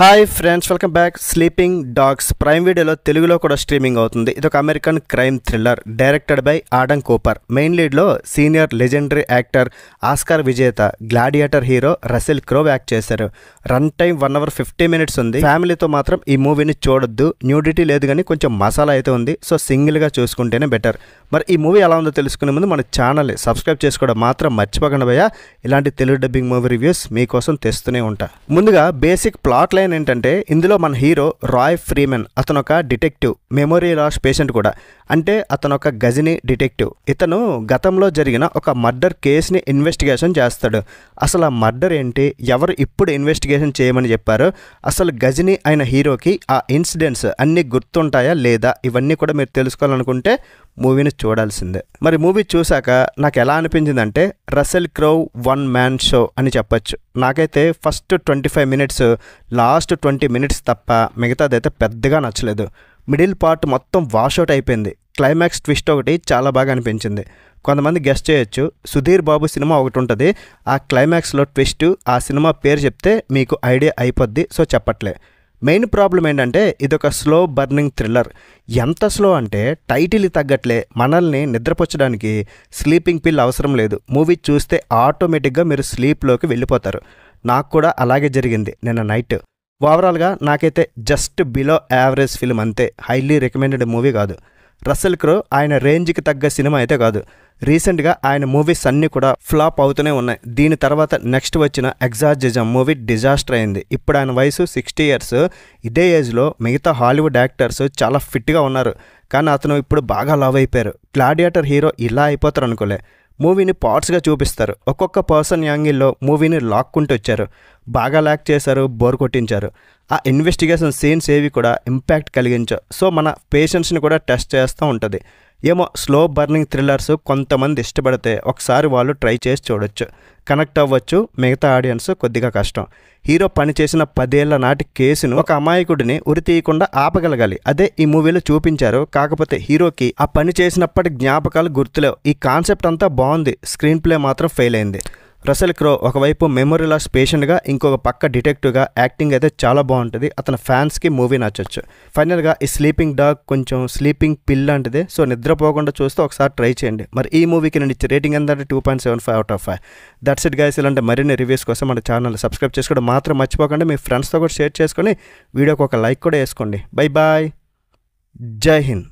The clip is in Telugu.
hi friends welcome back sleeping dogs prime వీడియోలో తెలుగులో కూడా స్ట్రీమింగ్ అవుతుంది ఇది ఒక American crime thriller directed by Adam Cooper main లీడ్లో సీనియర్ లెజెండరీ యాక్టర్ ఆస్కార్ విజేత Gladiator hero Russell Crowe act చేశారు run time one hour fifty minutes ఉంది ఫ్యామిలీతో మాత్రం ఈ మూవీని చూడొద్దు న్యూడిటీ లేదు కానీ కొంచెం మసాలా అయితే ఉంది సో సింగిల్గా చూసుకుంటేనే బెటర్ మరి ఈ మూవీ ఎలా ఉందో తెలుసుకునే ముందు మన ఛానల్ని సబ్స్క్రైబ్ చేసుకోవడం మాత్రం మర్చిపోకుండా భయ్యా ఇలాంటి తెలుగు డబ్బింగ్ మూవీ రివ్యూస్ మీకోసం తెస్తూనే ఉంటా ముందుగా బేసిక్ ప్లాట్ లైన్ లైన్ ఏంటంటే ఇందులో మన హీరో రాయ్ ఫ్రీమెన్ అతను ఒక డిటెక్టివ్ మెమొరీ లాస్ పేషెంట్ కూడా అంటే అతను ఒక గజిని డిటెక్టివ్ ఇతను గతంలో జరిగిన ఒక మర్డర్ కేసుని ఇన్వెస్టిగేషన్ చేస్తాడు అసలు ఆ మర్డర్ ఏంటి ఎవరు ఇప్పుడు ఇన్వెస్టిగేషన్ చేయమని చెప్పారు అసలు గజని అయిన హీరోకి ఆ ఇన్సిడెంట్స్ అన్నీ గుర్తుంటాయా లేదా ఇవన్నీ కూడా మీరు తెలుసుకోవాలనుకుంటే మూవీని చూడాల్సిందే మరి మూవీ చూశాక నాకు ఎలా అనిపించిందంటే Russell Crowe one man show అని చెప్పచ్చు నాకైతే first twenty five minutes last twenty minutes తప్ప మిగతాదైతే పెద్దగా నచ్చలేదు మిడిల్ పార్ట్ మొత్తం వాష్అవుట్ అయిపోయింది క్లైమాక్స్ ట్విస్ట్ ఒకటి చాలా బాగా అనిపించింది కొంతమంది గెస్ట్ చేయొచ్చు సుధీర్ బాబు సినిమా ఒకటి ఉంటుంది ఆ క్లైమాక్స్లో ట్విస్ట్ ఆ సినిమా పేరు చెప్తే మీకు ఐడియా అయిపోద్ది సో చెప్పట్లే మెయిన్ ప్రాబ్లం ఏంటంటే ఇది ఒక స్లో బర్నింగ్ థ్రిల్లర్ ఎంత స్లో అంటే టైటిల్ తగ్గట్లే మనల్ని నిద్రపుచ్చడానికి స్లీపింగ్ పిల్ అవసరం లేదు మూవీ చూస్తే ఆటోమేటిక్గా మీరు స్లీప్లోకి వెళ్ళిపోతారు నాకు కూడా అలాగే జరిగింది నిన్న నైట్ ఓవరాల్గా నాకైతే జస్ట్ బిలో యావరేజ్ ఫిల్మ్ అంతే హైలీ రికమెండెడ్ మూవీ కాదు రసల్ క్రో ఆయన రేంజ్కి తగ్గ సినిమా అయితే కాదు రీసెంట్గా ఆయన మూవీస్ అన్నీ కూడా ఫ్లాప్ అవుతూనే ఉన్నాయి దీని తర్వాత నెక్స్ట్ వచ్చిన ఎగ్జాజిజం మూవీ డిజాస్టర్ అయింది ఇప్పుడు ఆయన వయసు సిక్స్టీ ఇయర్స్ ఇదే ఏజ్లో మిగతా హాలీవుడ్ యాక్టర్స్ చాలా ఫిట్గా ఉన్నారు కానీ అతను ఇప్పుడు బాగా లవ్ అయిపోయారు గ్లాడియేటర్ హీరో ఇలా అయిపోతారు అనుకోలే మూవీని పార్ట్స్గా చూపిస్తారు ఒక్కొక్క పర్సన్ యాంగిల్లో మూవీని లాక్కుంటూ వచ్చారు బాగా లాక్ చేశారు బోర్ కొట్టించారు ఆ ఇన్వెస్టిగేషన్ సీన్స్ ఏవి కూడా ఇంపాక్ట్ కలిగించారు సో మన పేషెన్స్ని కూడా టెస్ట్ చేస్తూ ఉంటుంది ఏమో స్లో బర్నింగ్ థ్రిల్లర్స్ కొంతమంది ఇష్టపడితే ఒకసారి వాళ్ళు ట్రై చేసి చూడొచ్చు కనెక్ట్ అవ్వచ్చు మిగతా ఆడియన్స్ కొద్దిగా కష్టం హీరో పనిచేసిన పదేళ్ల నాటి కేసును ఒక అమాయకుడిని ఉరి తీయకుండా ఆపగలగాలి అదే ఈ మూవీలో చూపించారు కాకపోతే హీరోకి ఆ పని చేసినప్పటి జ్ఞాపకాలు గుర్తులేవు ఈ కాన్సెప్ట్ అంతా బాగుంది స్క్రీన్ ప్లే మాత్రం ఫెయిల్ అయింది రసెల్ క్రో ఒకవైపు మెమొరీ లాస్ పేషెంట్గా ఇంకొక పక్క డిటెక్టివ్గా యాక్టింగ్ అయితే చాలా బాగుంటుంది అతని ఫ్యాన్స్కి మూవీ నచ్చచ్చు ఫైనల్గా ఈ స్లీపింగ్ డాగ్ కొంచెం స్లీపింగ్ పిల్ లాంటిది సో నిద్రపోకుండా చూస్తే ఒకసారి ట్రై చేయండి మరి ఈ మూవీకి నేను ఇచ్చే రేటింగ్ ఎంత two point seven five out of five that's it guys ఇలాంటి మరిన్ని రివ్యూస్ కోసం మన ఛానల్ సబ్స్క్రైబ్ చేసుకోవడం మాత్రం మర్చిపోకండి మీ ఫ్రెండ్స్తో కూడా షేర్ చేసుకొని వీడియోకి ఒక లైక్ కూడా వేసుకోండి బై బాయ్ జై హింద్